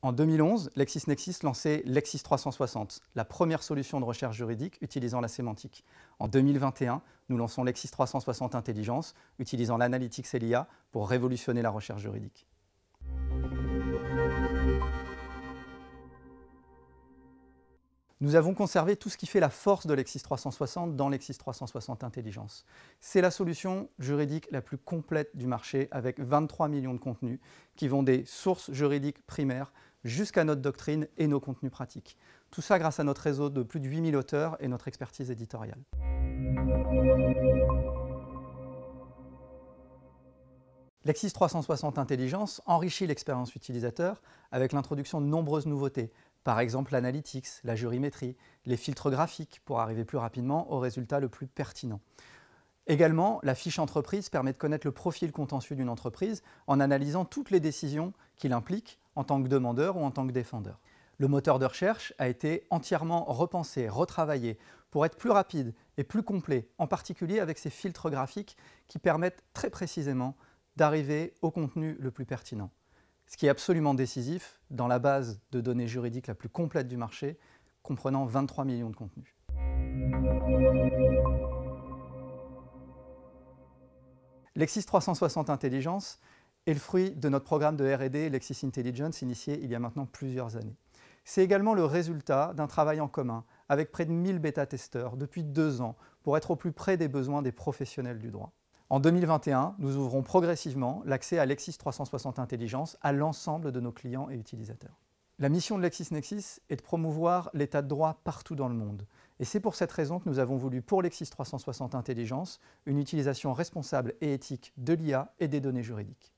En 2011, LexisNexis lançait Lexis 360, la première solution de recherche juridique utilisant la sémantique. En 2021, nous lançons Lexis 360 Intelligence, utilisant l'analytics et l'IA pour révolutionner la recherche juridique. Nous avons conservé tout ce qui fait la force de Lexis 360 dans Lexis 360 Intelligence. C'est la solution juridique la plus complète du marché avec 23 millions de contenus qui vont des sources juridiques primaires jusqu'à notre doctrine et nos contenus pratiques. Tout ça grâce à notre réseau de plus de 8000 auteurs et notre expertise éditoriale. Lexis 360 Intelligence enrichit l'expérience utilisateur avec l'introduction de nombreuses nouveautés, par exemple l'analytics, la jurimétrie, les filtres graphiques pour arriver plus rapidement au résultat le plus pertinent. Également, la fiche entreprise permet de connaître le profil contentieux d'une entreprise en analysant toutes les décisions qu'il implique en tant que demandeur ou en tant que défendeur. Le moteur de recherche a été entièrement repensé, retravaillé, pour être plus rapide et plus complet, en particulier avec ces filtres graphiques qui permettent très précisément d'arriver au contenu le plus pertinent. Ce qui est absolument décisif dans la base de données juridiques la plus complète du marché, comprenant 23 millions de contenus. L'Exis 360 Intelligence, est le fruit de notre programme de RD Lexis Intelligence initié il y a maintenant plusieurs années. C'est également le résultat d'un travail en commun avec près de 1000 bêta-testeurs depuis deux ans pour être au plus près des besoins des professionnels du droit. En 2021, nous ouvrons progressivement l'accès à Lexis 360 Intelligence à l'ensemble de nos clients et utilisateurs. La mission de LexisNexis est de promouvoir l'état de droit partout dans le monde. Et c'est pour cette raison que nous avons voulu pour Lexis 360 Intelligence une utilisation responsable et éthique de l'IA et des données juridiques.